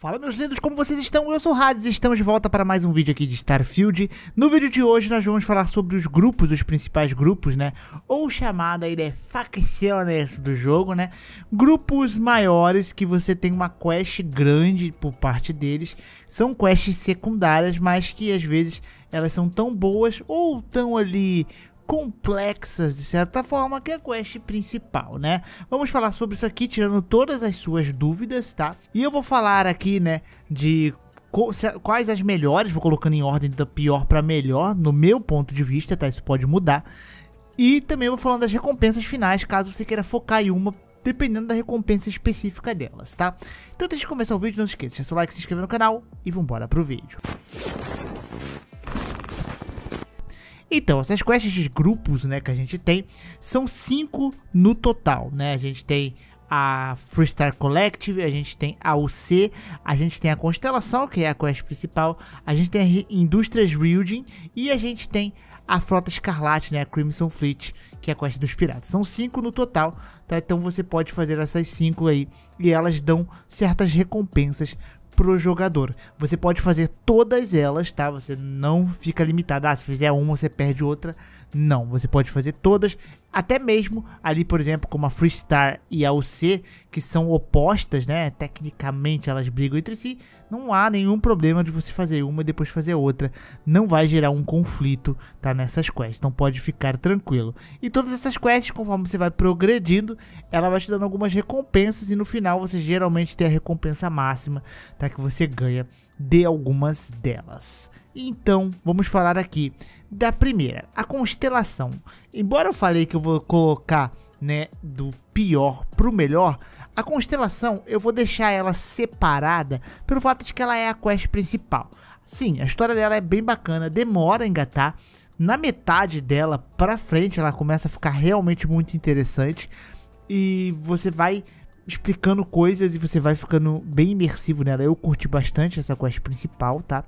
Fala meus lindos, como vocês estão? Eu sou o Hades e estamos de volta para mais um vídeo aqui de Starfield. No vídeo de hoje nós vamos falar sobre os grupos, os principais grupos, né? Ou chamada aí de facciones do jogo, né? Grupos maiores que você tem uma quest grande por parte deles. São quests secundárias, mas que às vezes elas são tão boas ou tão ali complexas de certa forma que é a quest principal, né? Vamos falar sobre isso aqui tirando todas as suas dúvidas, tá? E eu vou falar aqui, né, de quais as melhores, vou colocando em ordem da pior para melhor, no meu ponto de vista, tá? Isso pode mudar. E também vou falando das recompensas finais, caso você queira focar em uma dependendo da recompensa específica delas, tá? Então, antes de começar o vídeo, não se esqueça, deixa seu like, se inscrever no canal e vambora pro vídeo. Então, essas quests de grupos, né, que a gente tem, são cinco no total, né? A gente tem a Freestar Collective, a gente tem a UC, a gente tem a Constelação, que é a quest principal, a gente tem a Indústrias Building e a gente tem a Frota Escarlate, né, a Crimson Fleet, que é a quest dos piratas. São cinco no total, tá? Então você pode fazer essas cinco aí e elas dão certas recompensas pro jogador. Você pode fazer todas elas, tá? Você não fica limitado. Ah, se fizer uma, você perde outra. Não, você pode fazer todas até mesmo ali, por exemplo, como a Freestar e a UC, que são opostas, né? Tecnicamente elas brigam entre si. Não há nenhum problema de você fazer uma e depois fazer outra. Não vai gerar um conflito, tá? Nessas quests. Então pode ficar tranquilo. E todas essas quests, conforme você vai progredindo, ela vai te dando algumas recompensas. E no final você geralmente tem a recompensa máxima, tá? Que você ganha de algumas delas. Então, vamos falar aqui da primeira, a constelação. Embora eu falei que eu vou colocar, né, do pior pro melhor, a constelação eu vou deixar ela separada pelo fato de que ela é a quest principal. Sim, a história dela é bem bacana, demora a engatar. Na metade dela para frente, ela começa a ficar realmente muito interessante e você vai explicando coisas e você vai ficando bem imersivo nela. Eu curti bastante essa quest principal, tá?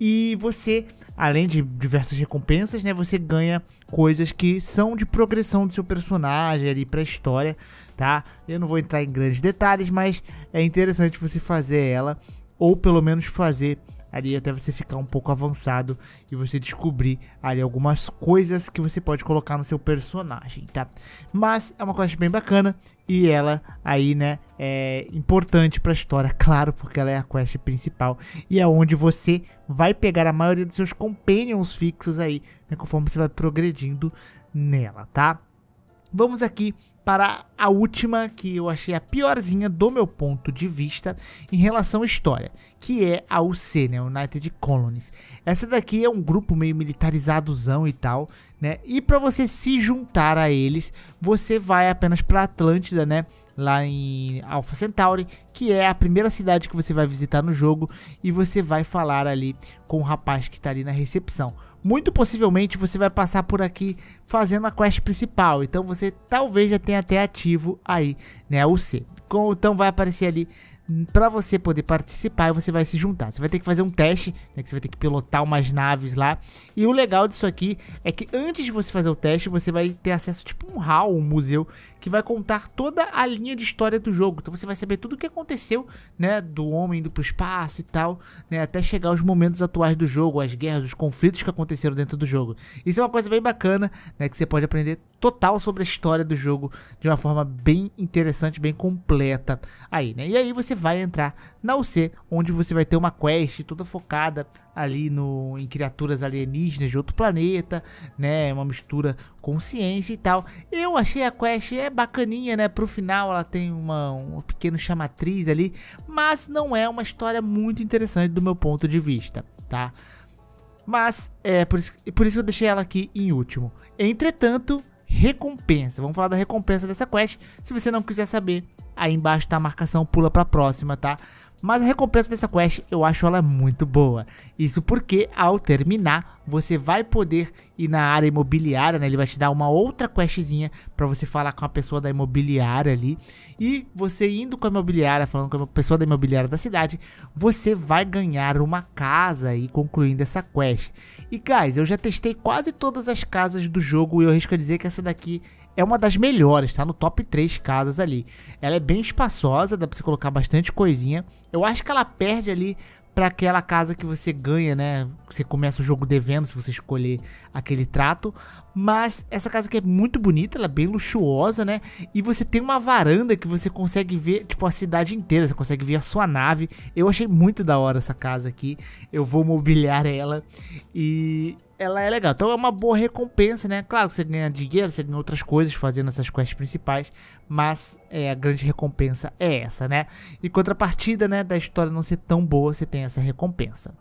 E você, além de diversas recompensas, né, você ganha coisas que são de progressão do seu personagem ali para a história, tá? Eu não vou entrar em grandes detalhes, mas é interessante você fazer ela ou pelo menos fazer ali até você ficar um pouco avançado e você descobrir ali algumas coisas que você pode colocar no seu personagem, tá? Mas é uma quest bem bacana e ela aí, né, é importante para a história, claro, porque ela é a quest principal e é onde você vai pegar a maioria dos seus companions fixos aí, né, conforme você vai progredindo nela, tá? Vamos aqui para a última que eu achei a piorzinha do meu ponto de vista em relação à história, que é a UC, né, United Colonies. Essa daqui é um grupo meio militarizadozão e tal, né? E para você se juntar a eles, você vai apenas para Atlântida, né? Lá em Alpha Centauri, que é a primeira cidade que você vai visitar no jogo e você vai falar ali com o rapaz que está ali na recepção muito possivelmente você vai passar por aqui fazendo a quest principal. Então você talvez já tenha até ativo aí, né, o C. Então vai aparecer ali para você poder participar e você vai se juntar. Você vai ter que fazer um teste, né, que você vai ter que pilotar umas naves lá. E o legal disso aqui é que antes de você fazer o teste, você vai ter acesso tipo um hall, um museu que vai contar toda a linha de história do jogo. Então você vai saber tudo o que aconteceu, né, do homem indo pro espaço e tal, né, até chegar aos momentos atuais do jogo, as guerras, os conflitos que aconteceram dentro do jogo. Isso é uma coisa bem bacana, né, que você pode aprender total sobre a história do jogo de uma forma bem interessante, bem completa aí, né? E aí você vai entrar na UC, onde você vai ter uma quest toda focada ali no em criaturas alienígenas de outro planeta, né? Uma mistura consciência e tal. Eu achei a quest é bacaninha, né? Pro final ela tem uma, pequena chamatriz ali, mas não é uma história muito interessante do meu ponto de vista, tá? Mas é por isso, por isso que eu deixei ela aqui em último. Entretanto, recompensa. Vamos falar da recompensa dessa quest. Se você não quiser saber, Aí embaixo tá a marcação, pula pra próxima, tá? Mas a recompensa dessa quest eu acho ela muito boa. Isso porque ao terminar você vai poder ir na área imobiliária, né? Ele vai te dar uma outra questzinha para você falar com a pessoa da imobiliária ali. E você indo com a imobiliária, falando com a pessoa da imobiliária da cidade, você vai ganhar uma casa e concluindo essa quest. E guys, eu já testei quase todas as casas do jogo e eu risco a dizer que essa daqui é uma das melhores, tá no top 3 casas ali. Ela é bem espaçosa, dá pra você colocar bastante coisinha. Eu acho que ela perde ali para aquela casa que você ganha, né? Você começa o jogo devendo se você escolher aquele trato. Mas essa casa aqui é muito bonita, ela é bem luxuosa, né? E você tem uma varanda que você consegue ver, tipo, a cidade inteira. Você consegue ver a sua nave. Eu achei muito da hora essa casa aqui. Eu vou mobiliar ela. E ela é legal. Então é uma boa recompensa, né? Claro que você ganha dinheiro, você ganha outras coisas fazendo essas quests principais, mas é, a grande recompensa é essa, né? E contrapartida, né, da história não ser tão boa, você tem essa recompensa.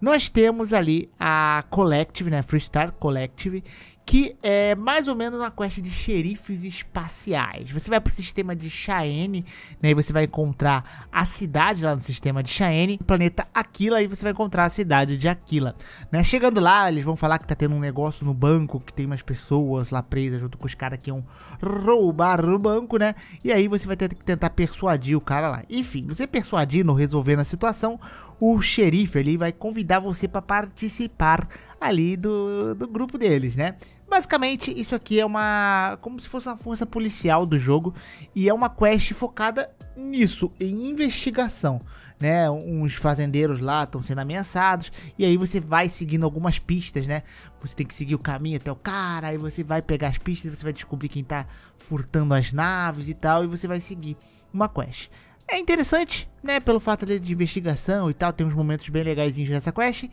Nós temos ali a Collective, né, Freestar Collective, que é mais ou menos uma quest de xerifes espaciais. Você vai pro sistema de Cheyenne, né, e você vai encontrar a cidade lá no sistema de Cheyenne, o planeta Aquila, e você vai encontrar a cidade de Aquila. Né? Chegando lá, eles vão falar que tá tendo um negócio no banco, que tem umas pessoas lá presas junto com os caras que iam roubar o banco, né? E aí você vai ter que tentar persuadir o cara lá. Enfim, você persuadindo, resolvendo a situação, o xerife ali vai convidar você para participar ali do, do grupo deles, né? Basicamente, isso aqui é uma. como se fosse uma força policial do jogo. E é uma quest focada nisso, em investigação. Né, uns fazendeiros lá estão sendo ameaçados e aí você vai seguindo algumas pistas, né? Você tem que seguir o caminho até o cara, aí você vai pegar as pistas, você vai descobrir quem tá furtando as naves e tal, e você vai seguir uma quest é interessante, né? Pelo fato de investigação e tal, tem uns momentos bem legais nessa quest.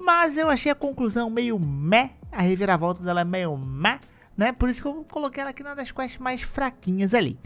Mas eu achei a conclusão meio meh, a reviravolta dela é meio meh, né? Por isso que eu coloquei ela aqui na das quests mais fraquinhas ali.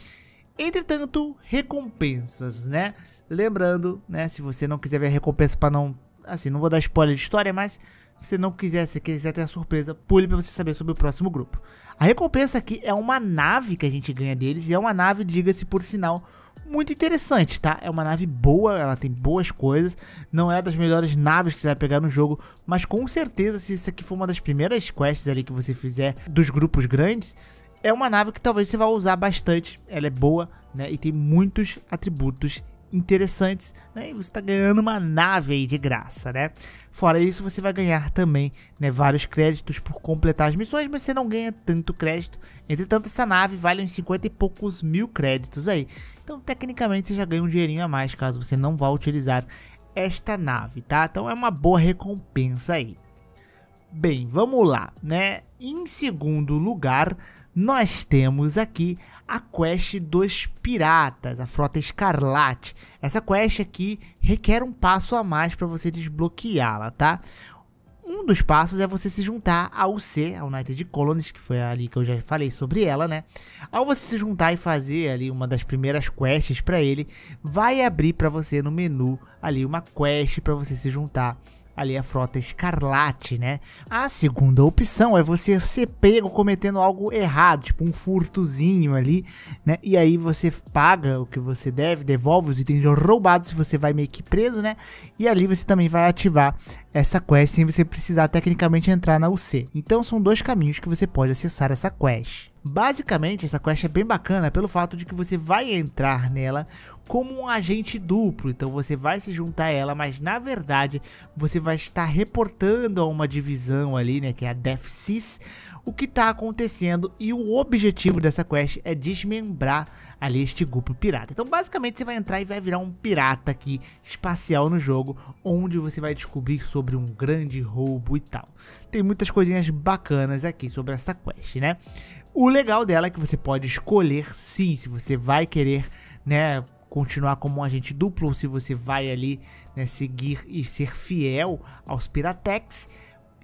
Entretanto, recompensas, né? Lembrando, né? Se você não quiser ver a recompensa para não. Assim, não vou dar spoiler de história, mas se você não quiser, se quiser ter a surpresa, pule para você saber sobre o próximo grupo. A recompensa aqui é uma nave que a gente ganha deles, e é uma nave, diga-se por sinal, muito interessante, tá? É uma nave boa, ela tem boas coisas, não é das melhores naves que você vai pegar no jogo, mas com certeza se isso aqui for uma das primeiras quests ali que você fizer dos grupos grandes, é uma nave que talvez você vá usar bastante, ela é boa, né? E tem muitos atributos interessantes, né? E você está ganhando uma nave aí de graça, né? Fora isso, você vai ganhar também né, vários créditos por completar as missões, mas você não ganha tanto crédito. Entretanto, essa nave vale uns 50 e poucos mil créditos aí. Então, tecnicamente, você já ganha um dinheirinho a mais caso você não vá utilizar esta nave, tá? Então, é uma boa recompensa aí. Bem, vamos lá, né? Em segundo lugar, nós temos aqui a quest dos piratas, a frota escarlate. Essa quest aqui requer um passo a mais para você desbloqueá-la, tá? Um dos passos é você se juntar ao C, a United Colonies, que foi ali que eu já falei sobre ela, né? Ao você se juntar e fazer ali uma das primeiras quests para ele, vai abrir para você no menu ali uma quest para você se juntar ali é a frota escarlate, né? A segunda opção é você ser pego cometendo algo errado, tipo um furtozinho ali, né? E aí você paga o que você deve, devolve os itens roubados, se você vai meio que preso, né? E ali você também vai ativar essa quest sem você precisar tecnicamente entrar na UC. Então são dois caminhos que você pode acessar essa quest. Basicamente, essa quest é bem bacana pelo fato de que você vai entrar nela como um agente duplo, então você vai se juntar a ela, mas na verdade você vai estar reportando a uma divisão ali, né, que é a DefSys, o que está acontecendo e o objetivo dessa quest é desmembrar ali este grupo pirata. Então basicamente você vai entrar e vai virar um pirata aqui espacial no jogo, onde você vai descobrir sobre um grande roubo e tal. Tem muitas coisinhas bacanas aqui sobre essa quest, né? O legal dela é que você pode escolher sim se você vai querer, né, continuar como um agente duplo ou se você vai ali, né, seguir e ser fiel aos Piratex.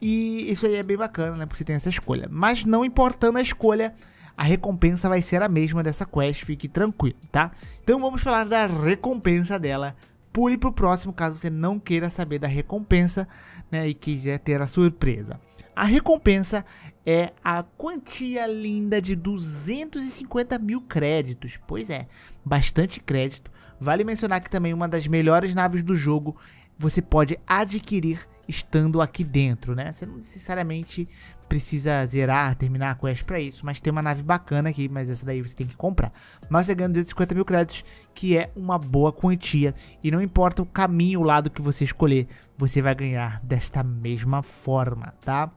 E isso aí é bem bacana, né, porque você tem essa escolha. Mas não importando a escolha, a recompensa vai ser a mesma dessa quest, fique tranquilo, tá? Então vamos falar da recompensa dela pule para o próximo caso você não queira saber da recompensa né, e quiser ter a surpresa. A recompensa é a quantia linda de 250 mil créditos. Pois é, bastante crédito. Vale mencionar que também uma das melhores naves do jogo você pode adquirir estando aqui dentro, né? Você não necessariamente precisa zerar, terminar a quest para isso, mas tem uma nave bacana aqui, mas essa daí você tem que comprar. Mas você ganha 250 mil créditos, que é uma boa quantia, e não importa o caminho, o lado que você escolher, você vai ganhar desta mesma forma, tá?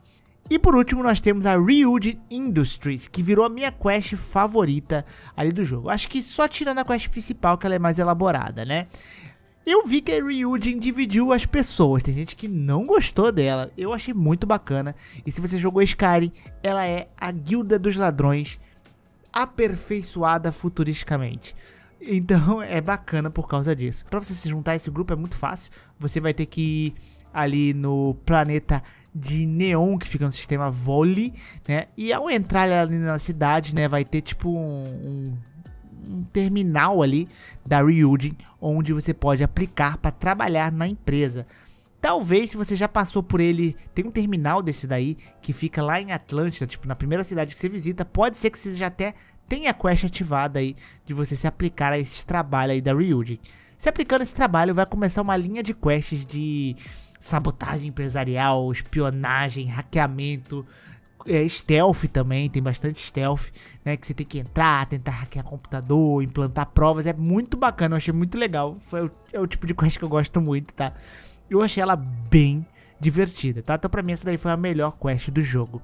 E por último, nós temos a Reused Industries, que virou a minha quest favorita ali do jogo. Acho que só tirando a quest principal que ela é mais elaborada, né? Eu vi que a Ryujin dividiu as pessoas. Tem gente que não gostou dela. Eu achei muito bacana. E se você jogou Skyrim, ela é a guilda dos ladrões aperfeiçoada futuristicamente. Então é bacana por causa disso. Para você se juntar a esse grupo é muito fácil. Você vai ter que ir ali no planeta de Neon, que fica no sistema Voli, né? E ao entrar ali na cidade, né, vai ter tipo um, um um terminal ali da Ryujin onde você pode aplicar para trabalhar na empresa. Talvez se você já passou por ele, tem um terminal desse daí que fica lá em Atlântida, tipo na primeira cidade que você visita, pode ser que você já até tenha a quest ativada aí de você se aplicar a esse trabalho aí da Ryujin. Se aplicando esse trabalho, vai começar uma linha de quests de sabotagem empresarial, espionagem, hackeamento, é, stealth também, tem bastante stealth, né? Que você tem que entrar, tentar hackear computador, implantar provas. É muito bacana, eu achei muito legal. Foi, é o tipo de quest que eu gosto muito, tá? Eu achei ela bem divertida, tá? Então pra mim essa daí foi a melhor quest do jogo.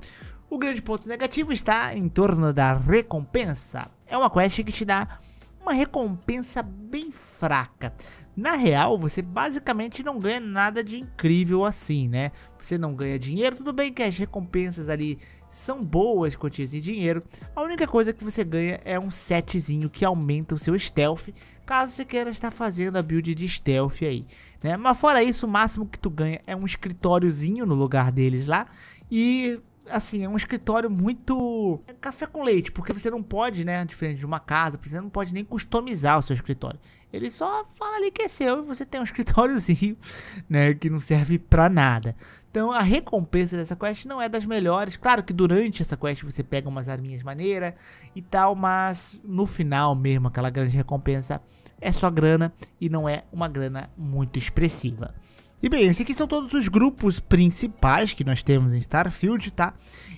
O grande ponto negativo está em torno da recompensa. É uma quest que te dá uma recompensa bem fraca. Na real, você basicamente não ganha nada de incrível assim, né? você não ganha dinheiro. Tudo bem que as recompensas ali são boas quantias de dinheiro. A única coisa que você ganha é um setzinho que aumenta o seu stealth, caso você queira estar fazendo a build de stealth aí, né? Mas fora isso, o máximo que tu ganha é um escritóriozinho no lugar deles lá e assim, é um escritório muito é café com leite, porque você não pode, né, diferente de uma casa, você não pode nem customizar o seu escritório. Ele só fala ali que é seu e você tem um escritóriozinho, né, que não serve para nada. Então a recompensa dessa quest não é das melhores. Claro que durante essa quest você pega umas arminhas maneiras e tal, mas no final mesmo aquela grande recompensa é só grana e não é uma grana muito expressiva. E bem, esses aqui são todos os grupos principais que nós temos em Starfield, tá?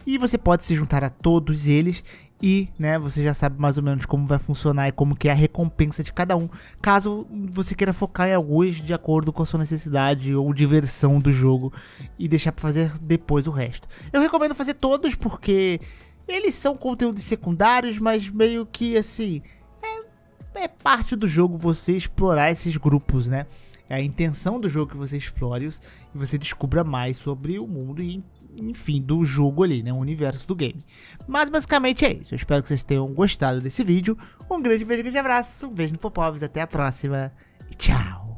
E você pode se juntar a todos eles e, né, você já sabe mais ou menos como vai funcionar e como que é a recompensa de cada um, caso você queira focar em alguns de acordo com a sua necessidade ou diversão do jogo e deixar para fazer depois o resto. Eu recomendo fazer todos porque eles são conteúdos secundários, mas meio que assim, é, é parte do jogo você explorar esses grupos, né? É a intenção do jogo que você explore e você descubra mais sobre o mundo e enfim, do jogo ali, né? O universo do game. Mas basicamente é isso. Eu espero que vocês tenham gostado desse vídeo. Um grande beijo, grande abraço, um beijo no Popovs, até a próxima e tchau!